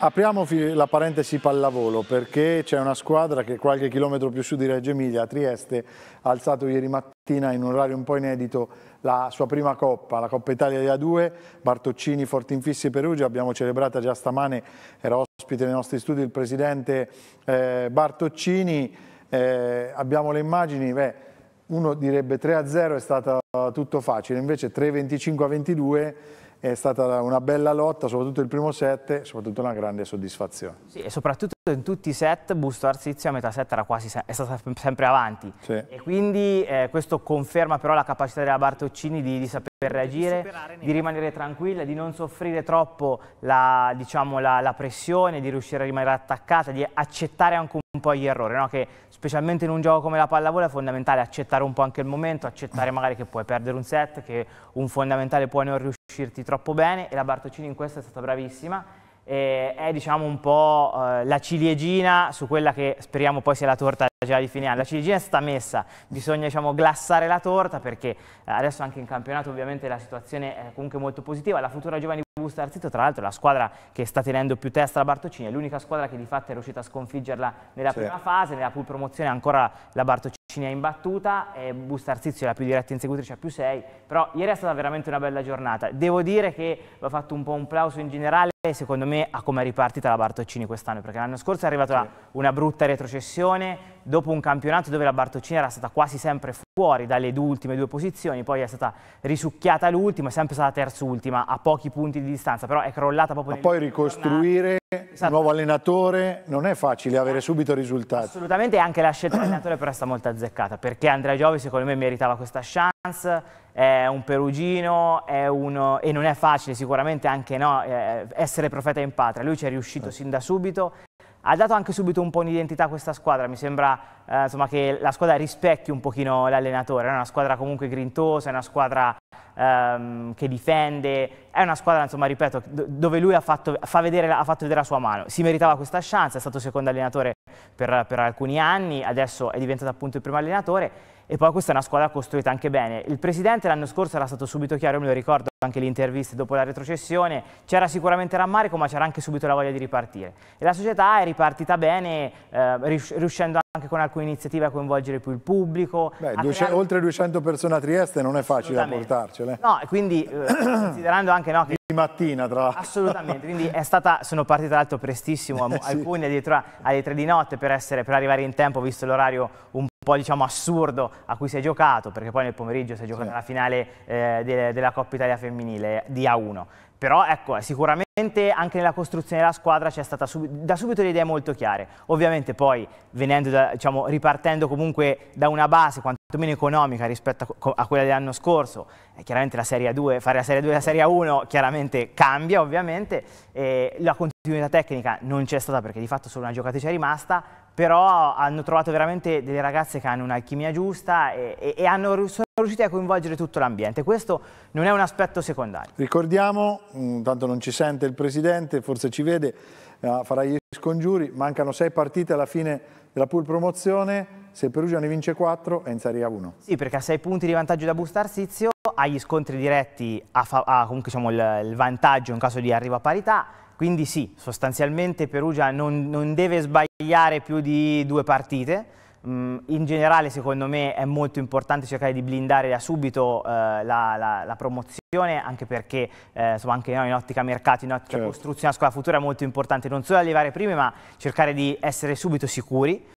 Apriamo la parentesi pallavolo perché c'è una squadra che qualche chilometro più su di Reggio Emilia, a Trieste, ha alzato ieri mattina in un orario un po' inedito la sua prima Coppa, la Coppa Italia 2, Bartoccini, Fortinfissi, Perugia, abbiamo celebrata già stamane, era ospite nei nostri studi il presidente eh, Bartoccini, eh, abbiamo le immagini, beh, uno direbbe 3-0 è stato tutto facile, invece 3-25-22 è stata una bella lotta, soprattutto il primo set, soprattutto una grande soddisfazione. Sì, e soprattutto in tutti i set Busto Arzizio a metà set era quasi se è stata sempre avanti sì. e quindi eh, questo conferma però la capacità della Bartoccini di, di saper reagire, di, di rimanere tranquilla, di non soffrire troppo la, diciamo, la, la pressione, di riuscire a rimanere attaccata, di accettare anche un un po' gli errori, no? che specialmente in un gioco come la pallavola è fondamentale accettare un po' anche il momento, accettare mm. magari che puoi perdere un set, che un fondamentale può non riuscirti troppo bene e la Bartocini in questo è stata bravissima. E è diciamo un po' eh, la ciliegina su quella che speriamo poi sia la torta già di fine anno. La ciliegina è stata messa, bisogna diciamo, glassare la torta perché adesso anche in campionato ovviamente la situazione è comunque molto positiva, la futura giovane Busta Arzito tra l'altro è la squadra che sta tenendo più testa la Bartocini, è l'unica squadra che di fatto è riuscita a sconfiggerla nella sì. prima fase, nella pool promozione ancora la Bartocini è imbattuta, e Busta Arzizio è la più diretta inseguitrice a più 6, però ieri è stata veramente una bella giornata. Devo dire che va fatto un po' un plauso in generale secondo me a come è ripartita la Bartocini quest'anno, perché l'anno scorso è arrivata sì. una brutta retrocessione, dopo un campionato dove la Bartoccini era stata quasi sempre fuori dalle due ultime due posizioni, poi è stata risucchiata l'ultima, è sempre stata terzultima a pochi punti di distanza, però è crollata proprio... Ma poi ricostruire esatto. nuovo allenatore non è facile avere subito risultati. Assolutamente anche la scelta dell'allenatore però è stata molto azzeccata, perché Andrea Giovi secondo me meritava questa chance, è un perugino è uno, e non è facile sicuramente anche no, eh, essere profeta in patria, lui ci è riuscito certo. sin da subito ha dato anche subito un po' un'identità a questa squadra, mi sembra eh, insomma, che la squadra rispecchi un pochino l'allenatore, è una squadra comunque grintosa, è una squadra ehm, che difende, è una squadra, insomma, ripeto, dove lui ha fatto, vedere, ha fatto, vedere, la sua mano, si meritava questa chance, è stato secondo allenatore per, per alcuni anni, adesso è diventato appunto il primo allenatore e poi questa è una squadra costruita anche bene. Il presidente l'anno scorso era stato subito chiaro, me lo ricordo anche le interviste dopo la retrocessione, c'era sicuramente rammarico ma c'era anche subito la voglia di ripartire e la società è ripartita bene eh, riuscendo anche con alcune iniziative a coinvolgere più il pubblico. Beh, 200, Oltre 200 persone a Trieste non è facile portarcele. No, quindi eh, considerando anche no, che di mattina tra l'altro. Assolutamente, quindi stata, sono partita l'alto prestissimo, eh, alcune sì. addirittura alle 3 di notte per, essere, per, arrivare in tempo visto l'orario un po' diciamo assurdo a cui si è giocato, perché poi nel pomeriggio si è giocata sì. la finale eh, de della Coppa Italia femminile eh, di A1. Però ecco, sicuramente anche nella costruzione della squadra c'è stata sub da subito le idee molto chiare. Ovviamente poi venendo da, diciamo, ripartendo comunque da una base quantomeno economica rispetto a, a quella dell'anno scorso, eh, chiaramente la Serie 2, fare la Serie 2 e la Serie 1 chiaramente cambia ovviamente, eh, la continuità tecnica non c'è stata perché di fatto solo una giocatrice è rimasta, però hanno trovato veramente delle ragazze che hanno un'alchimia giusta e, e, e hanno, sono riusciti a coinvolgere tutto l'ambiente. Questo non è un aspetto secondario. Ricordiamo, mm, tanto non ci sente il Presidente, forse ci vede, eh, farà gli scongiuri, mancano sei partite alla fine della pool promozione, se il Perugia ne vince 4 è in Serie A1. Sì, perché ha 6 punti di vantaggio da Bustar Sizio, ha gli scontri diretti, ha, comunque diciamo, il, il vantaggio in caso di arrivo a parità, quindi sì, sostanzialmente Perugia non, non deve sbagliare più di due partite, mm, in generale secondo me è molto importante cercare di blindare da subito eh, la, la, la, promozione anche perché eh, insomma, anche no, in ottica mercato, in ottica certo. costruzione a scuola futura è molto importante non solo arrivare prima ma cercare di essere subito sicuri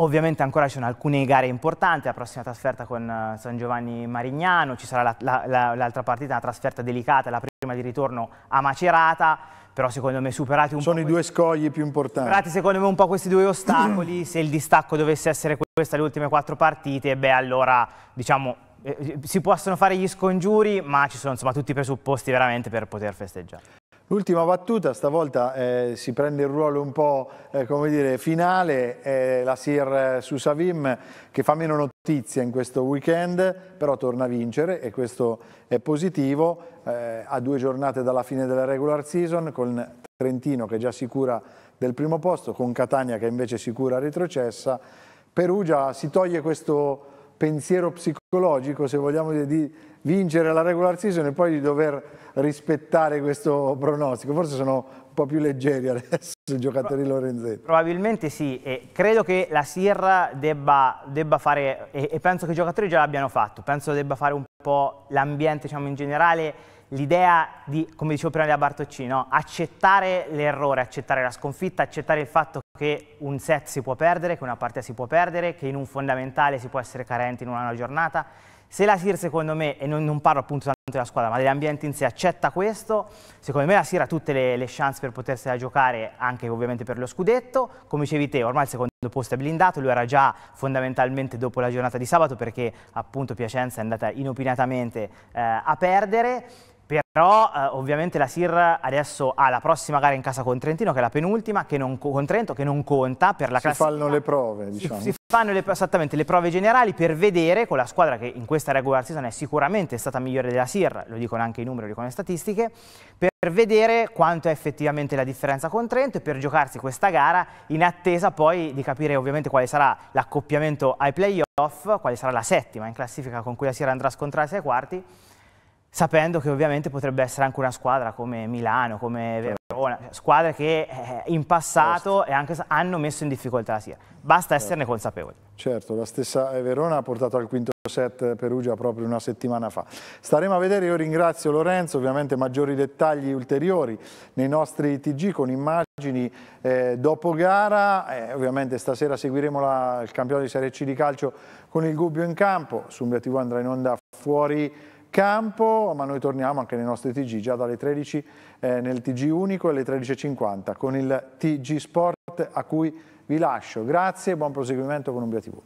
Ovviamente ancora ci sono alcune gare importanti, la prossima trasferta con eh, San Giovanni Marignano, ci sarà l'altra la, partita, una trasferta delicata, la prima di ritorno a Macerata, però secondo me superati un Sono po'... Sono i due scogli più importanti. Superati secondo me un po' questi due ostacoli, se il distacco dovesse essere questa le ultime quattro partite, beh allora diciamo eh, si possono fare gli scongiuri, ma ci sono insomma tutti i presupposti veramente per poter festeggiare. L'ultima battuta, stavolta eh, si prende il ruolo un po' eh, dire, finale, eh, la Sir Susavim che fa meno notizia in questo weekend, però torna a vincere e questo è positivo, eh, a due giornate dalla fine della regular season con Trentino che è già sicura del primo posto, con Catania che invece è sicura retrocessa, Perugia si toglie questo pensiero psicologico, se vogliamo dire, di vincere la regular season e poi di dover rispettare questo pronostico. Forse sono un po' più leggeri adesso i giocatori Pro Lorenzetti. Probabilmente sì, e credo che la Sierra debba, debba fare, e, e, penso che i giocatori già l'abbiano fatto, penso debba fare un po' l'ambiente diciamo, in generale l'idea di, come dicevo prima di Bartoccino, accettare l'errore, accettare la sconfitta, accettare il fatto che un set si può perdere, che una partita si può perdere, che in un fondamentale si può essere carenti in una giornata. Se la SIR, secondo me, e non, non parlo appunto tanto della squadra, ma dell'ambiente in sé, accetta questo, secondo me la SIR ha tutte le, le chance per potersela giocare, anche ovviamente per lo scudetto. Come dicevi te, ormai il secondo posto è blindato, lui era già fondamentalmente dopo la giornata di sabato perché appunto Piacenza è andata inopinatamente eh, a perdere. Però eh, ovviamente la Sir adesso ha la prossima gara in casa con Trentino, che è la penultima, che non, con Trento, che non conta per la classifica. Si fanno le prove, diciamo. Si, si fanno le, esattamente le prove generali per vedere con la squadra che in questa regular season è sicuramente stata migliore della Sir, lo dicono anche i numeri, lo dicono le statistiche, per vedere quanto è effettivamente la differenza con Trento e per giocarsi questa gara in attesa poi di capire ovviamente quale sarà l'accoppiamento ai playoff, quale sarà la settima in classifica con cui la Sir andrà a scontrarsi ai quarti sapendo che ovviamente potrebbe essere anche una squadra come Milano, come certo. Verona, squadre che eh, in passato anche, hanno messo in difficoltà la Sierra. Basta certo. esserne consapevoli. Certo, la stessa eh, Verona ha portato al quinto set Perugia proprio una settimana fa. Staremo a vedere, io ringrazio Lorenzo, ovviamente maggiori dettagli ulteriori nei nostri TG con immagini eh, dopo gara, eh, ovviamente stasera seguiremo la, il campionato di Serie C di calcio con il Gubbio in campo, su TV andrà in onda fuori campo, ma noi torniamo anche nei nostri TG già dalle 13 eh, nel TG Unico e alle 13.50 con il TG Sport a cui vi lascio. Grazie e buon proseguimento con Umbria TV.